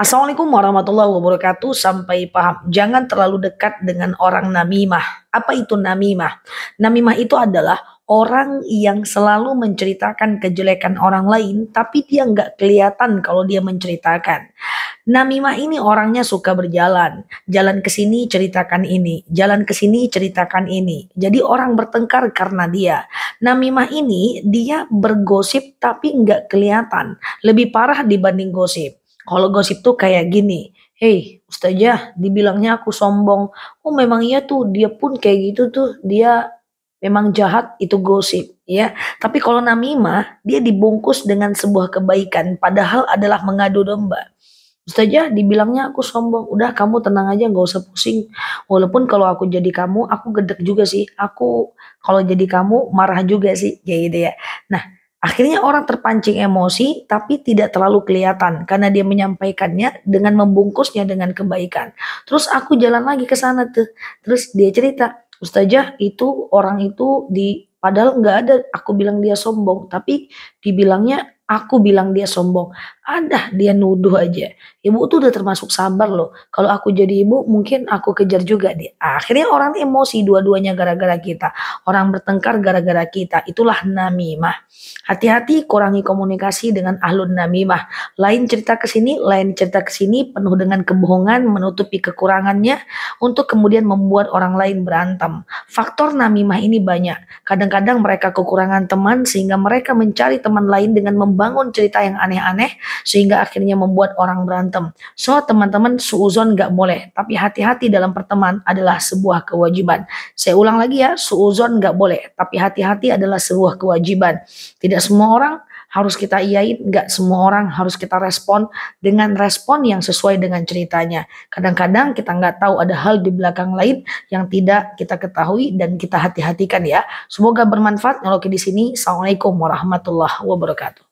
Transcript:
Assalamualaikum warahmatullahi wabarakatuh. Sampai paham, jangan terlalu dekat dengan orang namimah. Apa itu namimah? Namimah itu adalah orang yang selalu menceritakan kejelekan orang lain, tapi dia nggak kelihatan kalau dia menceritakan. Namimah ini orangnya suka berjalan, jalan ke sini ceritakan ini, jalan ke sini ceritakan ini. Jadi orang bertengkar karena dia. Namimah ini dia bergosip tapi nggak kelihatan, lebih parah dibanding gosip. Kalau gosip tuh kayak gini, Hei, Ustazah, dibilangnya aku sombong. Oh, memang iya tuh, dia pun kayak gitu tuh, dia memang jahat itu gosip, ya. Tapi kalau namimah, dia dibungkus dengan sebuah kebaikan, padahal adalah mengadu domba. Ustazah, dibilangnya aku sombong. Udah, kamu tenang aja, gak usah pusing. Walaupun kalau aku jadi kamu, aku gedek juga sih. Aku kalau jadi kamu marah juga sih, kayak gitu ya. Nah, Akhirnya orang terpancing emosi tapi tidak terlalu kelihatan karena dia menyampaikannya dengan membungkusnya dengan kebaikan. Terus aku jalan lagi ke sana tuh. Terus dia cerita, "Ustazah, itu orang itu di padahal nggak ada aku bilang dia sombong, tapi dibilangnya aku bilang dia sombong ada dia nuduh aja. Ibu tuh udah termasuk sabar loh. Kalau aku jadi ibu mungkin aku kejar juga dia. Akhirnya orang emosi dua-duanya gara-gara kita. Orang bertengkar gara-gara kita. Itulah namimah. Hati-hati kurangi komunikasi dengan ahlun namimah. Lain cerita ke sini, lain cerita ke sini penuh dengan kebohongan menutupi kekurangannya untuk kemudian membuat orang lain berantem. Faktor namimah ini banyak. Kadang-kadang mereka kekurangan teman sehingga mereka mencari teman lain dengan membangun cerita yang aneh-aneh sehingga akhirnya membuat orang berantem. So teman-teman suuzon nggak boleh, tapi hati-hati dalam perteman adalah sebuah kewajiban. Saya ulang lagi ya, suuzon nggak boleh, tapi hati-hati adalah sebuah kewajiban. Tidak semua orang harus kita iain, nggak semua orang harus kita respon dengan respon yang sesuai dengan ceritanya. Kadang-kadang kita nggak tahu ada hal di belakang lain yang tidak kita ketahui dan kita hati-hatikan ya. Semoga bermanfaat. Kalau di sini, Assalamualaikum warahmatullahi wabarakatuh.